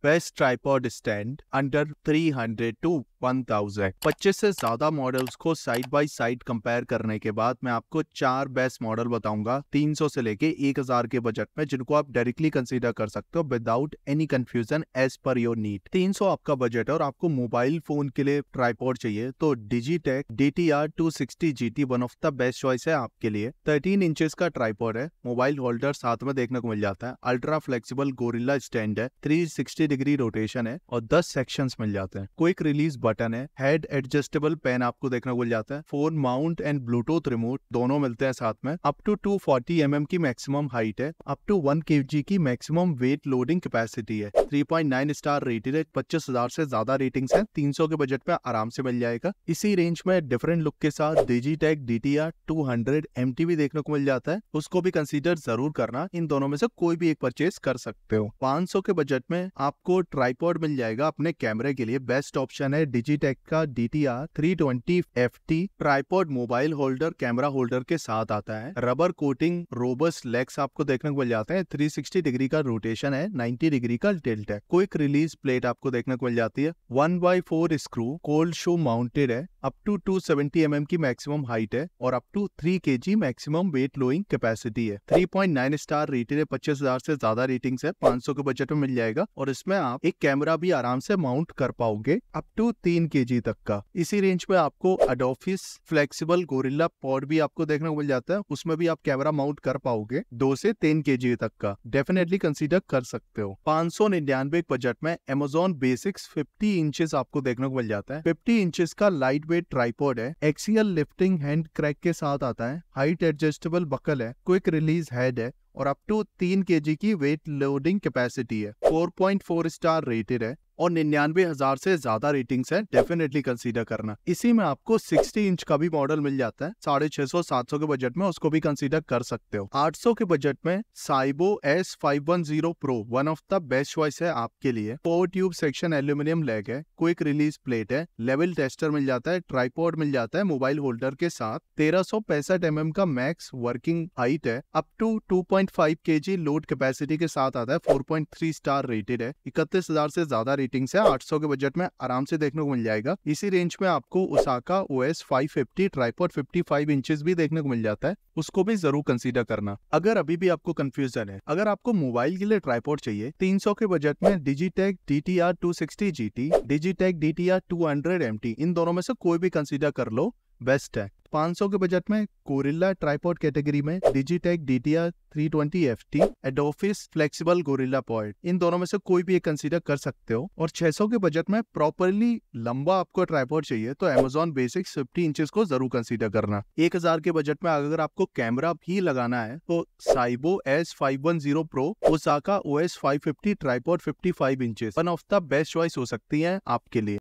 best tripod stand under 300 1000 25 से ज्यादा models को साइड बाय साइड कंपेयर करने के बाद मैं आपको चार बेस्ट मॉडल बताऊंगा 300 से लेके 1000 के बजट में जिनको आप डायरेक्टली कंसीडर कर सकते हो without any confusion as per your need 300 आपका बजट है और आपको मोबाइल फोन के लिए ट्राईपोर्ड चाहिए तो Digitek D T R two sixty G T one of the best choice है आपके लिए थर्टीन इंचेस का ट्राईपोर्ड है मोबाइल होल्डर साथ में देखने को मिल जाता है अल्ट्रा फ्लेक्सीबल गोरिल्ला स्टैंड है थ्री सिक्सटी डिग्री रोटेशन है और दस सेक्शन मिल जाते हैं क्विक रिलीज बटन है हेड एडजस्टेबल पेन आपको देखने को मिल जाता है phone mount and Bluetooth remote दोनों मिलते हैं साथ में up to two forty M की मैक्सिमम हाइट है up to one K G maximum weight loading capacity है three point nine star rated है पच्चीस हजार से ज्यादा रेटिंग है तीन सौ के बजट में आराम से मिल जाएगा इसी रेंज में डिफरेंट लुक के साथ Digitek D T R two hundred M T देखने को मिल जाता है उसको भी कंसिडर जरूर करना इन दोनों में से कोई भी एक परचेज कर सकते हो पांच सौ के बजट में आपको ट्राईपोर्ड मिल जाएगा अपने कैमरे के लिए बेस्ट ऑप्शन है डिजिटेक का D T R three twenty F T tripod mobile holder camera holder के साथ आता है रबर कोटिंग रोबस लेग्स आपको देखने को मिल जाते हैं 360 डिग्री का रोटेशन है 90 डिग्री का डेल्ट है क्विक रिलीज प्लेट आपको देखने को मिल जाती है one by four screw cold shoe mounted है अप टू 270 सेवेंटी mm की मैक्सिमम हाइट है और up to 3 G maximum weight loading capacity है 3.9 स्टार रेटेड है पच्चीस हजार से ज्यादा रेटिंग्स है 500 के बजट में मिल जाएगा और इसमें आप एक कैमरा भी आराम से माउंट कर पाओगे अप टू 3 जी तक का इसी रेंज में आपको अडोफिस फ्लेक्सिबल गोरिल्ला पॉड भी आपको देखने को मिल जाता है उसमें भी आप कैमरा माउंट कर पाओगे दो से तीन के तक का डेफिनेटली कंसिडर कर सकते हो पांच सौ निन्यानवे बजट में एमेजोन बेसिक्स फिफ्टी इंचेस आपको देखने को मिल जाता है फिफ्टी इंचेस का लाइट वेट ट्राइपॉड है एक्सियल लिफ्टिंग हैंड क्रैक के साथ आता है हाइट एडजस्टेबल बकल है क्विक रिलीज हेड है और अप टू तीन के की वेट लोडिंग कैपेसिटी है 4.4 स्टार रेटेड है और निन्यानवे हजार से ज्यादा रेटिंग्स है डेफिनेटली कंसीडर करना इसी में आपको 60 इंच का भी मॉडल मिल जाता है साढ़े छह सौ सात सौ के बजट में उसको भी कंसीडर कर सकते हो 800 के बजट में Sybo S five one zero pro one of the best choice है आपके लिए four tube section aluminium leg है क्विक रिलीज प्लेट है लेवल टेस्टर मिल जाता है ट्राईपोर्ड मिल जाता है मोबाइल होल्डर के साथ तेरह सौ पैंसठ एम का मैक्स वर्किंग हाइट है up to two point five K G load capacity के साथ आता है four point three star rated है इकतीस हजार से ज्यादा रेटिंग्स है 800 के बजट में आराम से देखने को मिल जाएगा इसी रेंज में आपको Osaka O S five fifty tripod fifty five भी देखने को मिल जाता है उसको भी जरूर कंसीडर करना अगर अभी भी आपको कंफ्यूजन है अगर आपको मोबाइल के लिए ट्राईपोर्ट चाहिए 300 के बजट में Digitek D T R two sixty G T Digitek D T R two hundred M T इन दोनों में से कोई भी कंसीडर कर लो बेस्ट है 500 के बजट में गोरिल्ला ट्राईपोर्ट कैटेगरी में Digitek D T R three twenty F T Adofys flexible gorilla point इन दोनों में से कोई भी एक कंसिडर कर सकते हो और 600 के बजट में प्रॉपरली लंबा आपको ट्राईपोर्ट चाहिए तो एमेजोन बेसिक फिफ्टी इंचेस को जरूर कंसिडर करना 1000 के बजट में अगर आपको कैमरा भी लगाना है तो Sybo S five one zero pro Osaka O S five fifty tripod fifty five inches one of the best choice हो सकती है आपके लिए